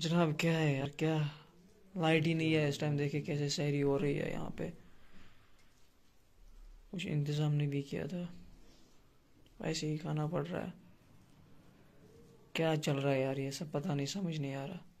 जनाब क्या है यार क्या लाइट ही नहीं है इस टाइम देखे कैसे सहरी हो रही है यहाँ पे कुछ इंतज़ाम नहीं भी किया था वैसे ही खाना पड़ रहा है क्या चल रहा है यार ये सब पता नहीं समझ नहीं आ रहा